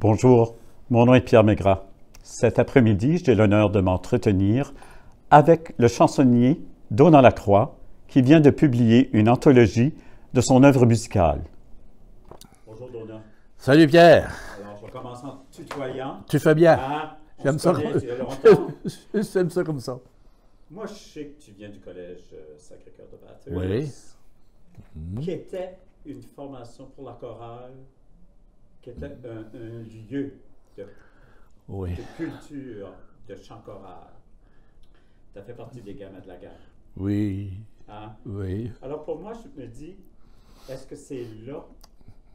Bonjour, mon nom est Pierre Maigrat. Cet après-midi, j'ai l'honneur de m'entretenir avec le chansonnier Donald Lacroix, qui vient de publier une anthologie de son œuvre musicale. Bonjour Donald. Salut Pierre. Alors, je vais commencer en tutoyant. Tu fais bien. Ah, j'aime ça. J'aime ça comme ça. Moi, je sais que tu viens du collège euh, Sacré-Cœur de Bathurst. Oui. Qui était une formation pour la chorale qui était un, lieu de, culture de chant choral. Ça fait partie des gamins de la gare. Oui. Hein? Oui. Alors pour moi, je me dis, est-ce que c'est là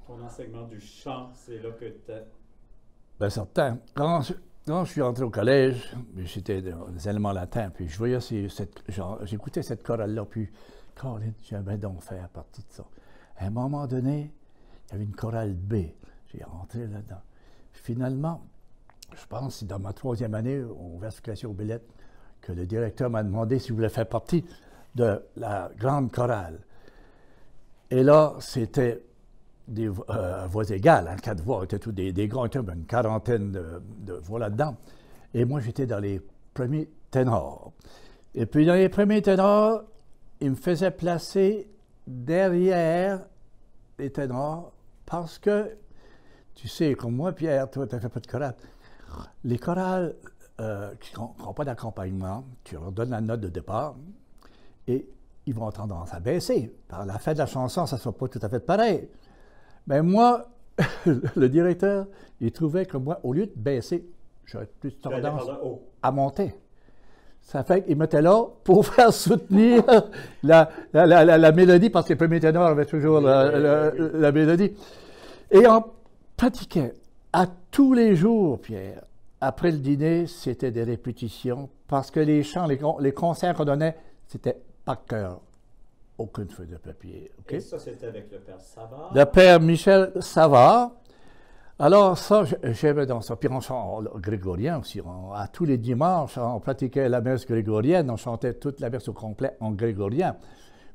ton enseignement du chant, c'est là que tu Bien certain. Quand je, je, suis entré au collège, j'étais dans les éléments latins, puis je voyais cette, j'écoutais cette chorale-là, puis Caroline, j'aimerais donc faire partie de ça. À un moment donné, il y avait une chorale B. J'ai rentré là-dedans. Finalement, je pense que dans ma troisième année au versification au Billettes, que le directeur m'a demandé si je voulais faire partie de la grande chorale. Et là, c'était des euh, voix égales, hein, quatre voix, c'était tous des, grands, une quarantaine de, voix là-dedans. Et moi, j'étais dans les premiers ténors. Et puis, dans les premiers ténors, ils me faisaient placer derrière les ténors parce que tu sais, comme moi, Pierre, toi, tu n'as fait pas de chorale. Les chorales euh, qui n'ont pas d'accompagnement, tu leur donnes la note de départ et ils vont tendance à baisser. Par la fin de la chanson, ça ne sera pas tout à fait pareil. Mais moi, le directeur, il trouvait que moi, au lieu de baisser, j'aurais plus tendance oh. à monter. Ça fait qu'il mettait là pour faire soutenir la, mélodie, parce que le premier ténor avait toujours la, mélodie. Et en pratiquait à tous les jours, Pierre. Après le dîner, c'était des répétitions parce que les chants, les, concerts qu'on donnait, c'était par cœur. Aucune feuille de papier. Et ça, c'était avec le père Savard. Le père Michel Savard. Alors, ça, j'aimais dans ça. Puis on chantait grégorien aussi. à tous les dimanches, on pratiquait la messe grégorienne. On chantait toute la messe au complet en grégorien.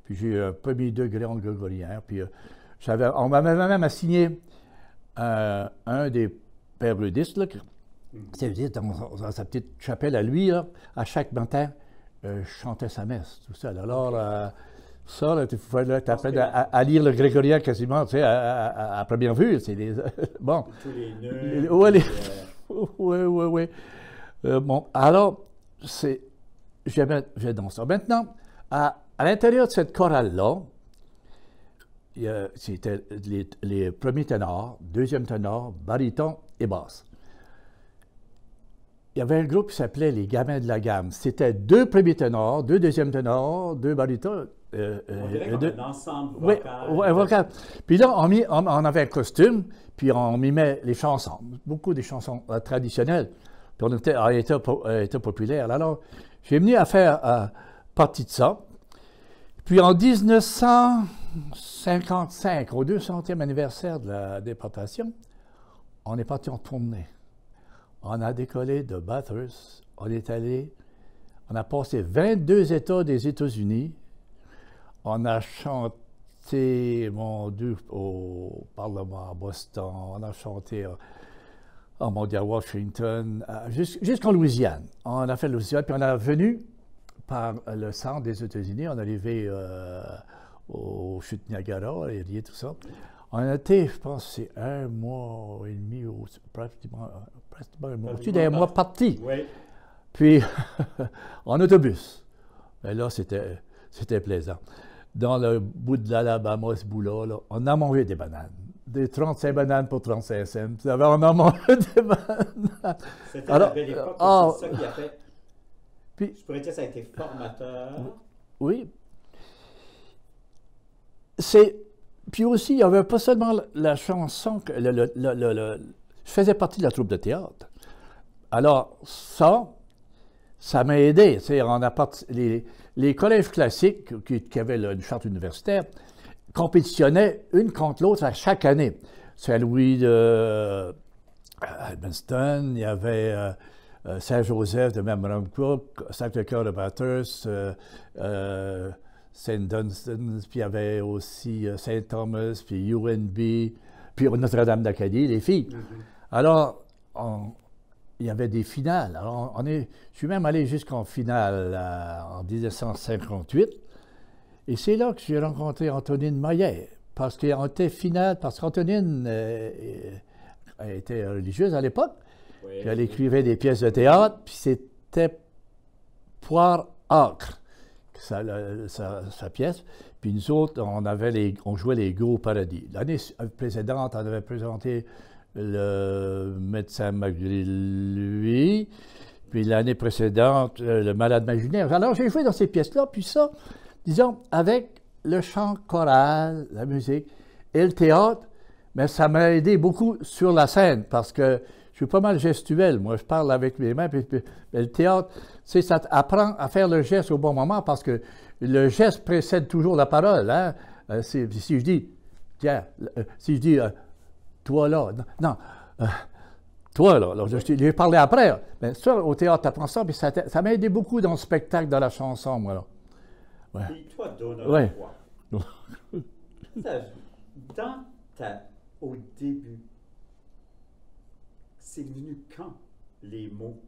Puis j'ai un euh, premier degré en grégorien. Puis euh, on m'avait même assigné euh, un des pères là, mm. dans, sa petite chapelle à lui, à chaque matin, euh, chantait sa messe, tout seul. Alors, euh, ça, tu fallait à, lire le grégorien quasiment, tu sais, à, première vue. C'est bon. Tous les nœuds. Oui, oui, oui. bon, alors, c'est, j'ai, dans ça. Maintenant, à, à l'intérieur de cette chorale-là, c'était les, premiers ténors, deuxième ténor, baryton et basse. Il y avait un groupe qui s'appelait les Gamins de la Gamme. C'était deux premiers ténors, deux deuxièmes ténors, deux baritons. Euh, euh, on dirait un ensemble vocal. Oui, ouais, vocal. Puis là, on, avait un costume, puis on mimait les chansons, beaucoup des chansons euh, traditionnelles. Puis on était, ah, on populaire. Alors, j'ai venu à faire partie de ça. Puis en 1955, au 200e anniversaire de la déportation, on est parti en tournée. On a décollé de Bathurst, on est allé, on a passé 22 États des États-Unis, on a chanté, mon Dieu, au Parlement à Boston, on a chanté à, euh, à Washington, euh, jusqu'en Louisiane. On a fait Louisiane, puis on est venu par le centre des États-Unis. On est arrivé euh, au chute Niagara, et tout ça. On était, été, je pense, c'est un mois et demi, ou euh, pratiquement, un mois, au-dessus d'un mois parti. Oui. Puis, en autobus. Et là, c'était, plaisant. Dans le bout de l'Alabama, ce bout-là, on a mangé des bananes. Des 35 bananes pour 35 cents. Vous savez, on a mangé des bananes. C'était la belle époque, c'est ça qui a fait je pourrais dire que ça a été formateur. Oui. C'est. Puis aussi, il n'y avait pas seulement la, chanson, je faisais partie de la troupe de théâtre. Alors, ça, ça m'a aidé. les, collèges classiques qui, avaient une charte universitaire compétitionnaient une contre l'autre à chaque année. C'est Louis de euh, Edmundston, il y avait. Euh, euh, Saint-Joseph de Membrancourt, Sacré-Cœur de Bathurst, euh, euh, Saint dunstan puis il y avait aussi Saint Thomas, puis UNB, puis Notre-Dame d'Acadie, les filles. Mhm. Alors, il y avait des finales. je suis même allé jusqu'en finale en 1958. Et c'est là que j'ai rencontré Antonine Maillet, parce qu'elle était finale, parce qu'Antonine était religieuse à l'époque puis elle écrivait des pièces de théâtre, puis c'était Poire Acre, sa, pièce. Puis nous autres, on, jouait les gros paradis. L'année euh, précédente, on avait présenté le médecin malgré lui, puis l'année précédente, euh, le malade imaginaire. Alors j'ai joué dans ces pièces-là, puis ça, disons, avec le chant choral, la musique et le théâtre, mais ça m'a aidé beaucoup sur la scène parce que je suis pas mal gestuel, moi, je parle avec mes mains. le théâtre, tu ça apprend à faire le geste au bon moment parce que le geste précède toujours la parole. Hein? Euh, si, je dis, tiens, euh, si je dis, euh, toi là, non, toi là, je, vais parler après. Hein. Mais ça, au théâtre, tu apprends ça, puis ça, m'a aidé beaucoup dans le spectacle, dans la chanson, moi là. toi, Donald, toi, dans ta, au début, c'est venu quand les mots,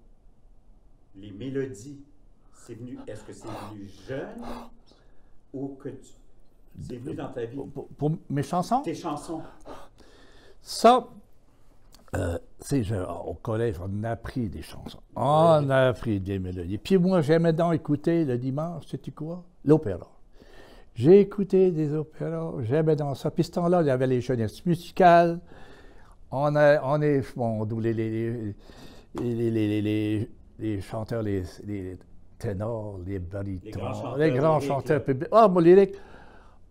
les mélodies? C'est venu, est-ce que c'est venu jeune ou que tu, c'est venu dans ta vie? Pour, mes chansons? Tes chansons. Ça, euh, au collège, on a appris des chansons. On a appris des mélodies. Puis moi, j'aimais dans écouter le dimanche, sais-tu quoi? L'opéra. J'ai écouté des opéras, j'aimais dans ça. Puis ce temps-là, il y avait les jeunesses musicales, on, on est, bon, les, les, les, les, chanteurs, les, ténors, les baritons, les grands chanteurs publics. Oh, mon lyrique,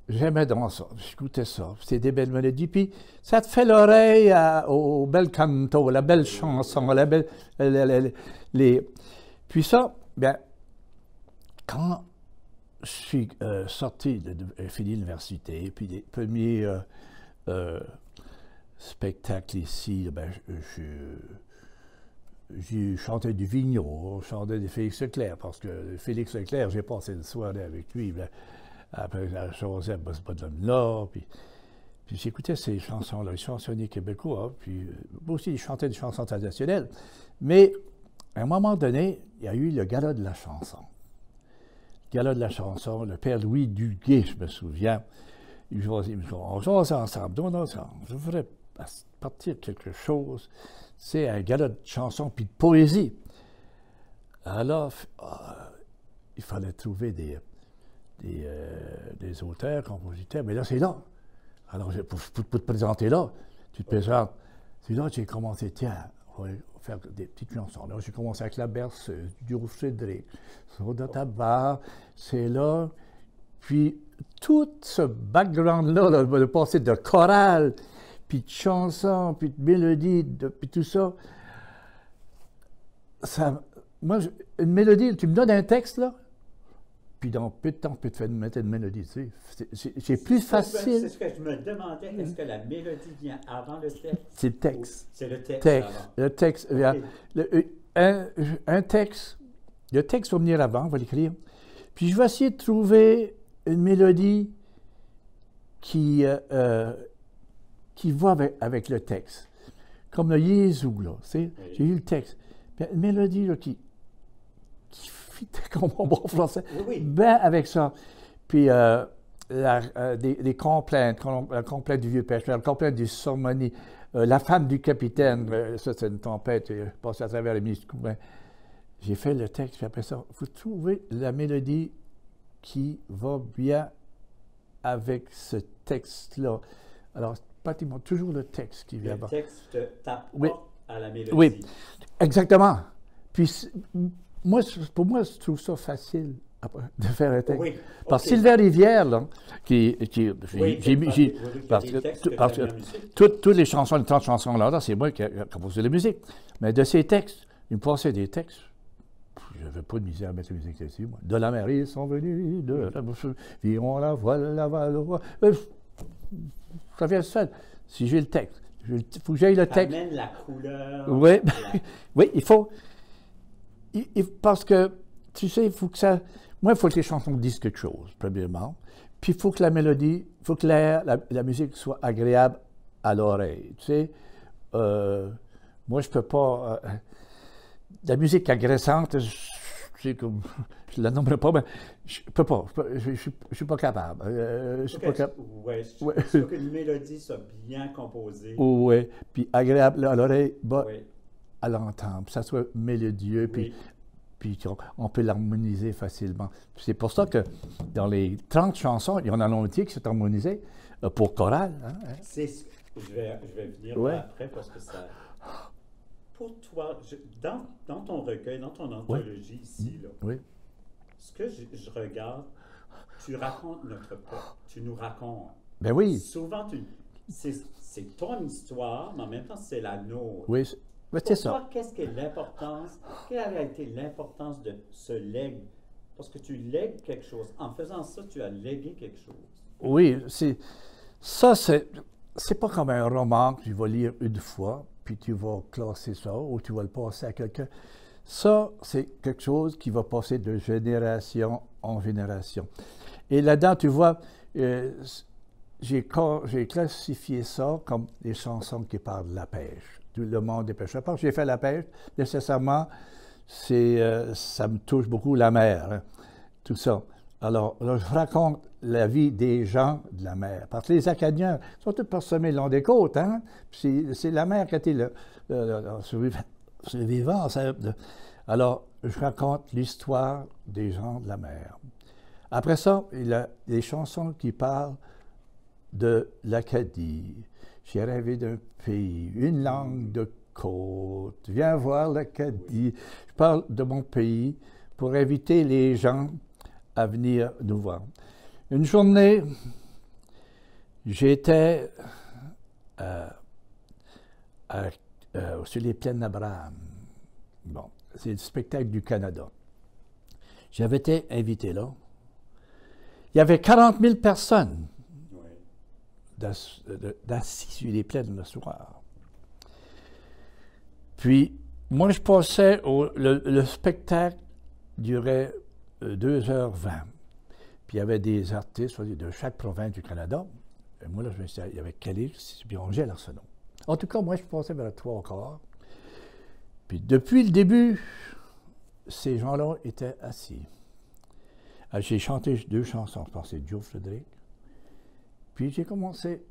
j'aimais dans ça, j'écoutais ça, c'était des belles mélodies. Puis ça te fait l'oreille au bel canto, la belle chanson, la belle. Les... Puis ça, bien, quand je suis euh, sorti, de, l'université, puis les premiers. Euh, euh, spectacle ici, eh ben, je, j'ai chanté du je chantais de Félix Leclerc, parce que Félix Leclerc, j'ai passé une soirée avec lui, ben, après la chose, ben, là, puis, j'écoutais ces chansons-là, les chansonniers québécois, puis euh, aussi, je chantais des chansons traditionnelles, mais à un moment donné, il y a eu le gala de la chanson. Le gala de la chanson, le père Louis Duguay, je me souviens, il me on ensemble, ensemble, je voudrais à partir quelque chose, c'est un galop de chansons puis de poésie. Alors, ah, il fallait trouver des, euh, des, auteurs, compositeurs, mais là, c'est là. Alors, pour, te présenter là, tu te présentes. C'est là que j'ai commencé, tiens, on va faire des petites chansons. Là, j'ai commencé avec La Berceuse, du Cédric, Soda Tabar, c'est là. Puis, tout ce background-là, de le de chorale, puis de chansons, puis de mélodies, puis tout ça. ça moi, je, une mélodie, tu me donnes un texte, là, puis dans peu de temps, tu peux te mettre une mélodie, C'est plus facile. C'est ce que je me demandais, est-ce que la mélodie vient avant le texte? C'est le texte. C'est le texte. Le texte. Le, euh, un, un, texte. Le texte va venir avant, on va l'écrire. Puis je vais essayer de trouver une mélodie qui euh, euh, qui va avec, le texte. Comme le Jésus, là. J'ai eu le texte. une mélodie qui, qui fit comme mon bon français. Oui. Ben avec ça. Puis les euh, la, euh, des, des, complaintes, la complainte du vieux pêcheur, la complainte du sormonie, euh, la femme du capitaine, ça c'est une tempête, pense à travers les ministres du J'ai fait le texte, puis après ça, vous trouvez la mélodie qui va bien avec ce texte-là. Alors, pratiquement toujours le texte qui vient. Le texte tape oui. à la mélodie. Oui, exactement. Puis, moi, pour moi, je trouve ça facile de faire un texte. Oui, Sylvain Rivière, qui, qui j'ai mis, parce que, parce que toutes, toutes les chansons, les 30 chansons là, c'est moi qui ai euh, composé la musique. Mais de ces textes, il me passait des textes. Je n'avais pas de misère à mettre la musique dessus, moi. De la mer, ils sont venus, de la virons la voile, la voile, je seul. Si j'ai le texte, il faut que j'aille le texte. Amène la couleur. Oui, oui il faut. Il, parce que, tu sais, il faut que ça. Moi, il faut que les chansons disent quelque chose, premièrement. Puis il faut que la mélodie, il faut que la, la, musique soit agréable à l'oreille. Tu sais, euh, moi, je peux pas. Euh, la musique agressante, je, je ne je la nommerai pas, mais je peux pas, je, ne suis pas capable. Euh, je suis pas capable. Ouais, qu'une mélodie soit bien composée. Oui, puis agréable à l'oreille, bah, oui. à l'entendre, ça soit mélodieux, puis, qu'on puis on peut l'harmoniser facilement. C'est pour ça que dans les 30 chansons, il y en a entier qui sont harmonisées euh, pour chorale. Hein, hein. C'est ce je vais, venir après parce que ça pour toi, dans, ton recueil, dans ton anthologie ici, ce que je, regarde, tu racontes notre peuple, tu nous racontes. Ben oui. Souvent, c'est ton histoire, mais en même temps, c'est la nôtre. Oui, mais c'est ça. Qu'est-ce que l'importance, quelle a été l'importance de ce legs? Parce que tu lègues quelque chose. En faisant ça, tu as légué quelque chose. Oui, ça, c'est c'est pas comme un roman que tu vas lire une fois puis tu vas classer ça ou tu vas le passer à quelqu'un. Ça, c'est quelque chose qui va passer de génération en génération. Et là-dedans, tu vois, euh, j'ai classifié ça comme des chansons qui parlent de la pêche, du le monde des pêcheurs. Parce que j'ai fait la pêche, nécessairement, euh, ça me touche beaucoup la mer, hein, tout ça. Alors, je raconte la vie des gens de la mer. Parce que les Acadiens sont tous parsemés le long des côtes, hein? c'est la mer qui a été le, survivant. Alors, je raconte l'histoire des gens de la mer. Après ça, il y a des chansons qui parlent de l'Acadie. J'ai rêvé d'un pays, une langue de côte. Viens voir l'Acadie. Je parle de mon pays pour inviter les gens à venir nous voir. Une journée, j'étais euh, euh, sur les plaines d'Abraham. Bon, c'est le spectacle du Canada. J'avais été invité là. Il y avait 40 000 personnes d'assises sur les plaines le soir. Puis, moi, je pensais, au, le spectacle durait 2h20. Euh, puis il y avait des artistes de chaque province du Canada. Et moi, là, je me suis il y avait Calix, puis Angèle l'Arsenal. En tout cas, moi, je pensais vers toi encore Puis depuis le début, ces gens-là étaient assis. Ah, j'ai chanté deux chansons, je pensais Joe Frédéric. Puis j'ai commencé.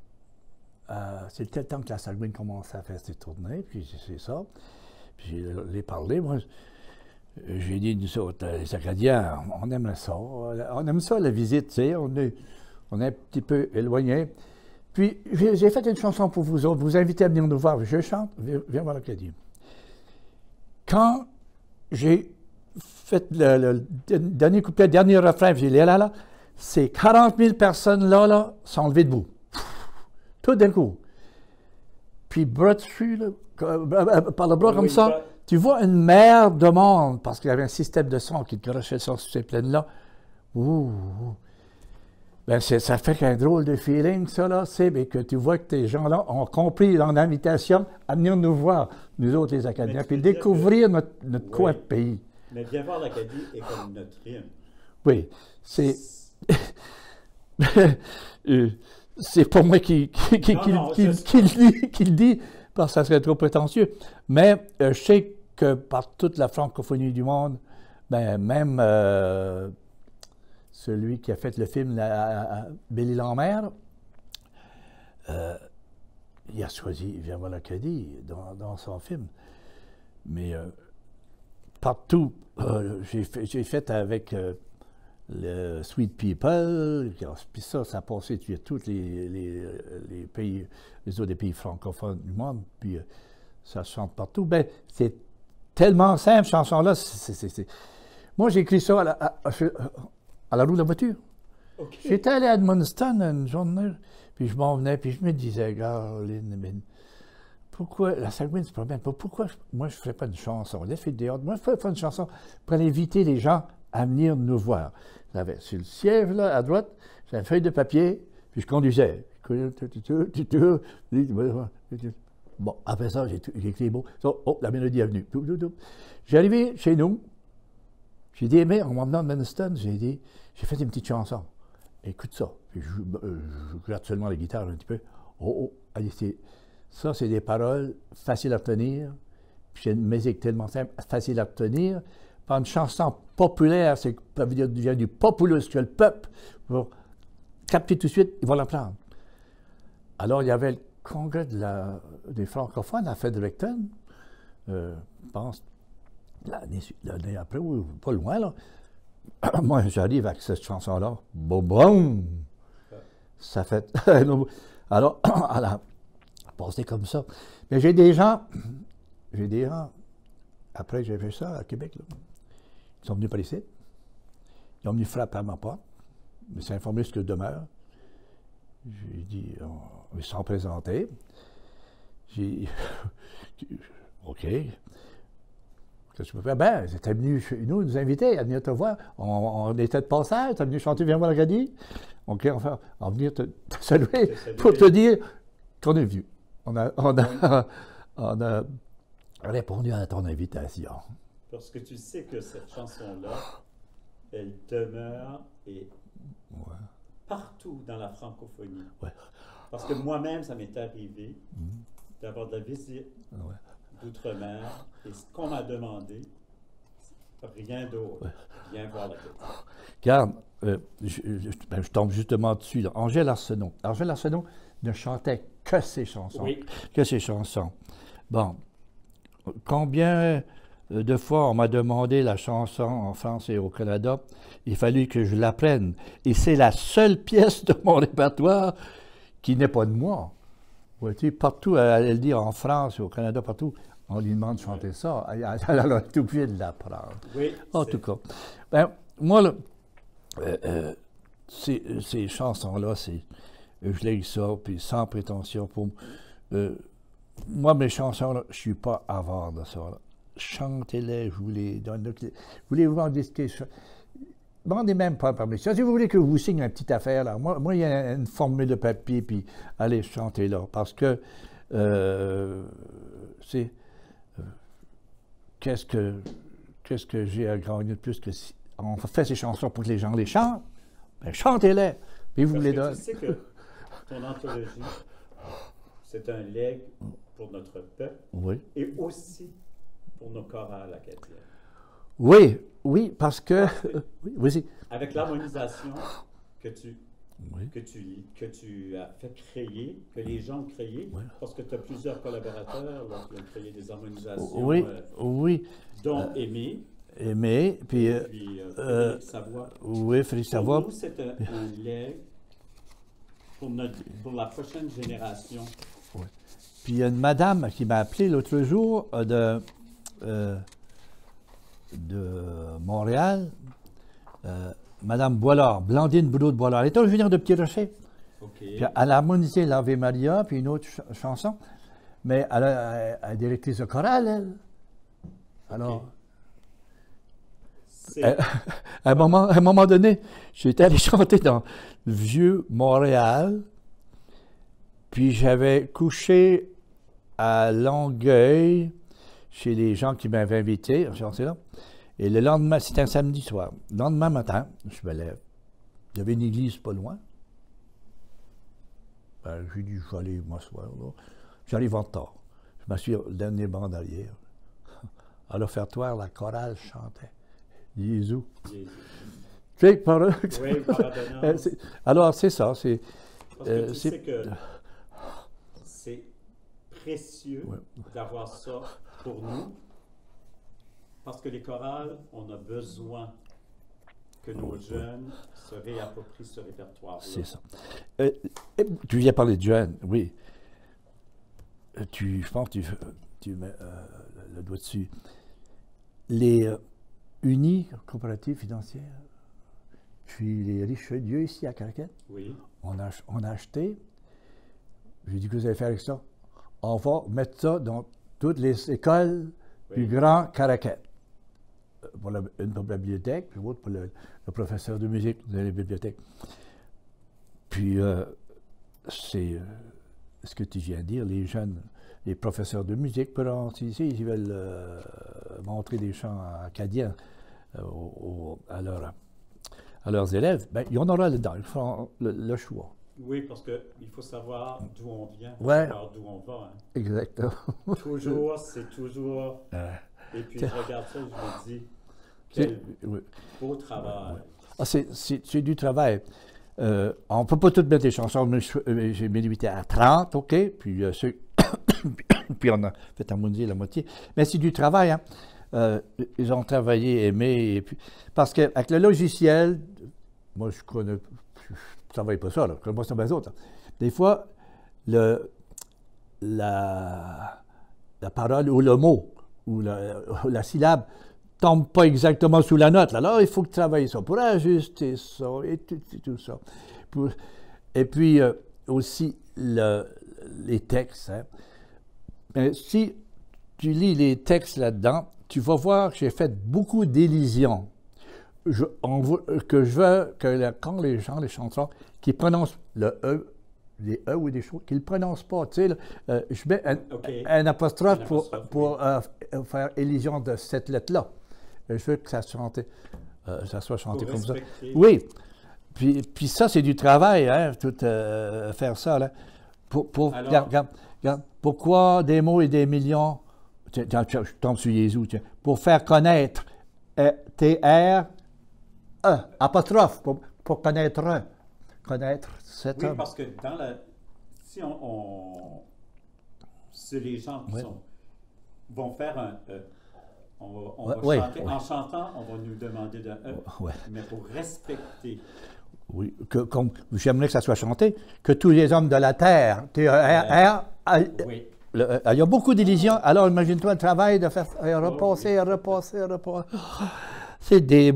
À... C'était le temps que la Salguine commençait à faire ses tournées, puis c'est ça. Puis j'ai les parlé. Moi, j'ai dit, nous autres, euh, les Acadiens, on aime ça. On aime ça, la visite, tu sais. On est, on est un petit peu éloigné. Puis, j'ai fait une chanson pour vous autres. Vous invitez à venir nous voir. Je chante, viens, voir l'Acadie. Quand j'ai fait le, dernier couplet, le dernier refrain, j'ai dit, là, là, ces 40 000 personnes là, là, sont levées debout. Tout d'un coup. Puis, bras dessus, euh, euh, par le bras comme ça. Tu vois une mer de monde, parce qu'il y avait un système de son qui crachait sur ces plaines-là. Ouh! Ben ça fait qu'un drôle de feeling, ça, là, c'est que tu vois que tes gens-là ont compris leur invitation à venir nous voir, nous autres les Acadiens, puis découvrir notre, coin de pays. Mais bien voir l'Acadie est comme ah. notre rime. Oui, c'est... Euh, c'est pour moi qui, dit, parce que ça serait trop prétentieux. Mais euh, je sais que par toute la francophonie du monde, ben, même euh, celui qui a fait le film la, Billy Lambert, euh, il a choisi voir Lacadie dans, dans son film. Mais euh, partout, euh, j'ai fait, avec le Sweet People, puis ça, ça a passé tous les, les, pays, les autres pays francophones du monde, puis ça chante partout. Ben, c'est tellement simple, chanson-là. Moi, j'ai écrit ça à la, roue de la voiture. J'étais allé à Edmundston une journée, puis je m'en venais, puis je me disais, Garline, pourquoi la Saguenay se promène pas? Pourquoi moi, je ne ferais pas une chanson? L'effet dehors, moi, je ferais pas une chanson pour inviter les gens à venir nous voir. J'avais sur le siège, là, à droite, j'avais une feuille de papier, puis je conduisais. Bon, après ça, j'ai écrit les Oh, la mélodie est venue. arrivé chez nous, j'ai dit, eh, mais en m'emmenant de Manston, j'ai dit, j'ai fait une petite chanson. Écoute ça. je, joue euh, je la guitare un petit peu. Oh, oh, allez, ça, c'est des paroles faciles à tenir, Puis une musique tellement simple, facile à obtenir. pas une chanson populaire, c'est ça du, populus, que le peuple pour capter tout de suite, ils vont l'apprendre. Alors, il y avait congrès des francophones à Fredericton, euh, je pense, l'année après, ou pas loin, Moi, j'arrive avec cette chanson-là. Boum, Ça fait. Alors, à a passé comme ça. Mais j'ai des gens, j'ai des gens, après j'ai fait ça à Québec, ils sont venus par ici, ils ont venu frapper à ma porte, c'est informé ce que demeure. J'ai dit, on, va se J'ai dit, OK. Qu'est-ce que tu peux faire? Ben, ils venu chez nous, nous inviter à venir te voir. On, était de passage, tu es venu chanter, viens voir le OK, on va venir te, saluer pour te dire qu'on est venu. On a, on, a, on a répondu à ton invitation. Parce que tu sais que cette chanson-là, elle demeure et ouais partout dans la francophonie. Parce que moi-même, ça m'est arrivé d'avoir de la visite d'outre-mer et ce qu'on m'a demandé, rien d'autre. Viens voir la Car, euh, ben, je, tombe justement dessus. Angèle Arsenault. Angèle Arsenault ne chantait que ses chansons. Que ses chansons. Bon, combien euh, deux fois, on m'a demandé la chanson en France et au Canada. Il fallut que je l'apprenne. Et c'est la seule pièce de mon répertoire qui n'est pas de moi. partout, elle, dit en France et au Canada, partout, on lui demande de chanter ça. Elle, a tout de l'apprendre. Oui, en tout cas, ben, moi, euh, euh, ces, chansons-là, je les sors ça, puis sans prétention pour moi. mes chansons, là je ne suis pas avare de ça chantez-les, je vous les donne. Voulez-vous vendez même pas permission. Si vous voulez que je vous signe une petite affaire, là, moi, moi, il y a une formule de papier, puis allez, chanter là. Parce que euh, c'est. Euh, qu'est-ce que, que j'ai à grandir de plus que si on fait ces chansons pour que les gens les chantent? Ben, chantez-les, puis vous les donnez. Tu sais que ton anthologie, c'est un leg pour notre peuple oui. et aussi pour nos chorales acadiennes. Oui, oui, parce que. oui, Avec l'harmonisation que tu que, tu, as fait créer, que les gens ont créé, parce que tu as plusieurs collaborateurs qui ont créé des harmonisations. Oui, euh, oui. Dont euh, Aimé. Aimé, puis. Euh, puis euh, Frédéric Savoie. Oui, Frédéric Savoie. Pour nous, c'est un, un pour, pour la prochaine génération. Oui. Puis il y a une madame qui m'a appelé l'autre jour de euh, de Montréal, euh, Madame Boilard, Blandine Boulot de Boilard, elle est originaire de Petit Rocher. Puis elle a harmonisé l'Ave Maria, puis une autre chanson, mais elle, a, ce est directrice chorale, elle. Alors, euh, à, un moment, à un moment donné, j'étais allé chanter dans le vieux Montréal, puis j'avais couché à Longueuil chez les gens qui m'avaient invité, là. Et le lendemain, c'était un samedi soir. Le lendemain matin, je me lève. Il y avait une église pas loin. Ben, j'ai dit, je vais aller m'asseoir. J'arrive en temps, Je m'assure le dernier banc derrière. À l'offertoire, la chorale chantait. Jésus. Jésus. Tu Alors, c'est ça. C'est, Parce euh, c'est précieux d'avoir ça pour nous, parce que les chorales, on a besoin que nos jeunes se réapproprient ce répertoire. C'est ça. Euh, tu viens parler de jeunes, oui. Euh, tu, je pense que tu, mets euh, le doigt dessus. Les unis coopératives financières, puis les riches dieux ici à Caracas, oui. on, a, on a acheté. J'ai dit que vous allez faire avec ça. On va mettre ça dans toutes les écoles du Grand Caracat. une pour la bibliothèque, puis l'autre pour le, professeur de musique de la bibliothèque. Puis, euh, c'est euh, ce que tu viens de dire, les jeunes, les professeurs de musique, ici, ils veulent euh, montrer des chants acadiens à, leurs élèves. Ben, il y en aura là-dedans, ils feront le choix. Oui, parce qu'il faut savoir d'où on vient, d'où on va. Hein. Exactement. toujours, c'est toujours. Et puis je regarde ça, je me dis, quel beau travail. Ah, c'est du travail. Euh, on ne peut pas tout mettre des chansons. Euh, j'ai mis limité à 30, OK? Euh, puis, on a fait mondial la moitié. Mais c'est du travail, hein. ils ont travaillé, aimé. Et puis, parce qu'avec le logiciel, moi je connais ne travaille pas ça, là. Comment ça va ben, autres? Des fois, le, la, parole ou le mot ou la, syllabe, la syllabe tombe pas exactement sous la note. Alors, il faut que travailler ça pour ajuster ça et tout, ça. et puis euh, aussi les textes. Hein. Mais si tu lis les textes là-dedans, tu vas voir que j'ai fait beaucoup d'élisions. Euh, que je veux que quand les gens, les chanteurs, qui prononcent le E, des E ou des choses, qu'ils ne prononcent pas. Tu sais, euh, je mets un, apostrophe pour, euh, faire élision de cette lettre-là. Je veux que ça, ça soit chanté comme ça. Oui. Puis, puis ça, c'est du travail, hein, tout, faire ça. Là. pourquoi des mots et des millions, je tombe sur Jésus, pour faire connaître T-R, un, apostrophe, pour, pour connaître un, connaître cet oui, homme. parce que dans la... Si on... on les gens qui sont, vont faire un euh, On va, chanter. En chantant, on va nous demander d'un oh, mais pour respecter oui, que, j'aimerais que ça soit chanté, que tous les hommes de la terre, hein, hein, euh, il y a beaucoup d'illusions, alors imagine-toi le travail de faire euh, oh, repasser, repasser, repasser. Oh, c'est des,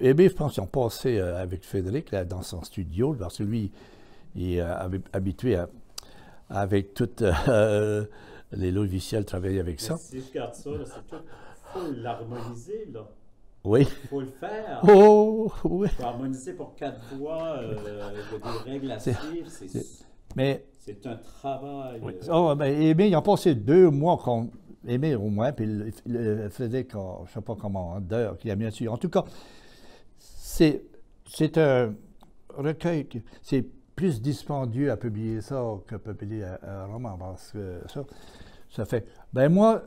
eh bien, je pense qu'ils ont passé euh, avec Frédéric dans son studio, parce que lui, il est euh, habitué avec tous euh, les logiciels travailler avec ça. Si je garde ça, c'est tout. Il faut l'harmoniser, là. Oui. Il faut le faire. Oh, oh oui. Il faut harmoniser pour quatre voix, euh, des règles à suivre. C'est, un travail. Oui. Oh, ben, eh bien, ils ont passé deux mois qu'on aimé au moins, puis Frédéric, je ne sais pas comment, hein, d'heure, qui a bien dessus. En tout cas, c'est, c'est un recueil, c'est plus dispendieux à publier ça que publier un, roman, parce que ça, ça fait. Ben moi,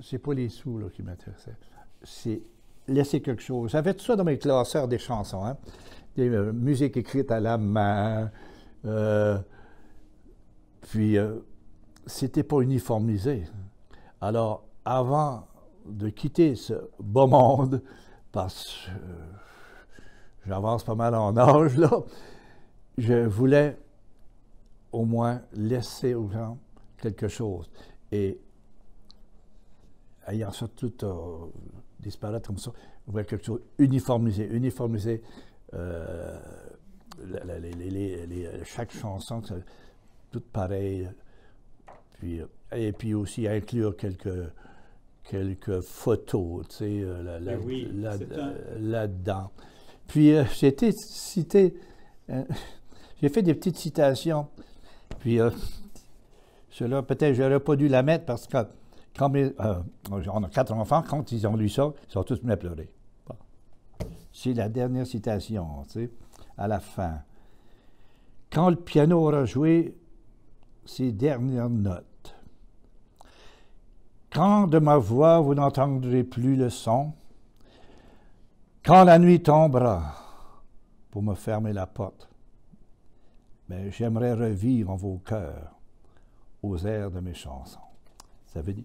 c'est pas les sous qui m'intéressaient, c'est laisser quelque chose. J'avais tout ça dans mes classeurs des chansons, hein. des euh, musiques écrites à la main, euh, puis euh, c'était pas uniformisé, Alors, avant de quitter ce beau monde, parce que j'avance pas mal en âge, là, je voulais au moins laisser aux gens quelque chose. Et ayant surtout euh, disparaître comme ça, quelque chose uniformisé, uniformiser euh, chaque chanson, toute pareil, euh, et puis aussi inclure quelques, quelques photos, tu sais, euh, ben là, dedans Puis euh, j'ai été cité, j'ai fait des petites citations. Puis cela, peut-être, j'aurais pas dû la mettre parce que quand on a quatre enfants, quand ils ont lu ça, ils sont tous venus pleurer. C'est la dernière citation, tu sais, à la fin. Quand le piano aura joué ses dernières notes. Quand de ma voix vous n'entendrez plus le son, quand la nuit tombera pour me fermer la porte, mais ben, j'aimerais revivre en vos cœurs aux airs de mes chansons. Ça veut dire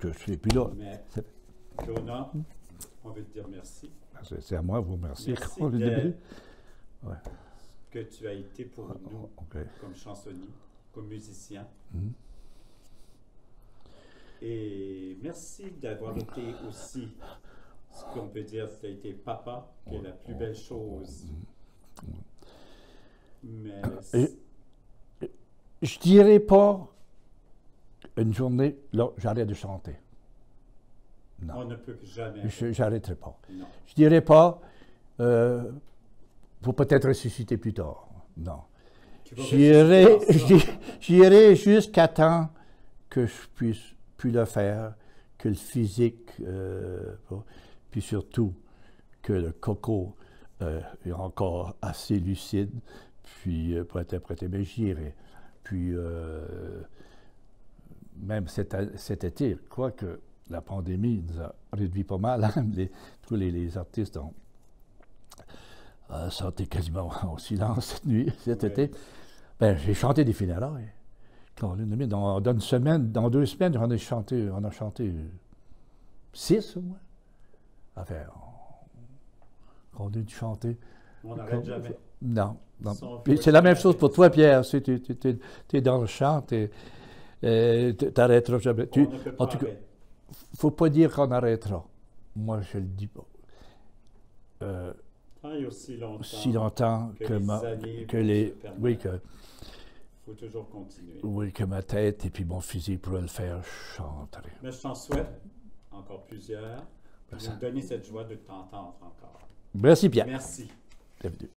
que je ne suis plus là. Jonah, on veut te dire merci. Ah, c'est à moi de vous remercier. que, que tu as été pour ah, nous oh, comme chansonnier comme musicien. Hmm. Et merci d'avoir été aussi, ce qu'on peut dire, c'était papa, qui est la plus oh. belle chose. Mais hmm. je, dirais pas une journée, là, j'arrête de chanter. Non. On ne peut jamais. Je pas. Je dirais pas, euh, vous peut-être ressusciter plus tard. Non. J'irai jusqu'à temps que je puisse plus le faire, que le physique, euh, puis surtout que le coco euh, est encore assez lucide, puis euh, pour être mais j'irai. Puis même cet, cet été, quoique la pandémie nous a réduit pas mal, hein, tous les, les artistes ont euh, ça a quasiment au silence cette nuit, cet été. Ben, j'ai chanté des funérailles. Dans, une semaine, dans deux semaines, on ai chanté, on a chanté six au moins. Enfin, on, continue de chanter. On n'arrête jamais. Non. C'est la même chose pour toi, Pierre. Tu es, dans le chant, euh, tu n'arrêteras jamais. Tu, en tout cas, faut pas dire qu'on arrêtera. Moi, je le dis pas. Euh, aussi longtemps, que, que, les ma, que les, oui, que, faut toujours continuer. Oui, que ma tête et puis mon fusil pourraient le faire chanter. Mais je t'en souhaite encore plusieurs. pour me donner cette joie de t'entendre encore. Merci Pierre. Merci. Bienvenue.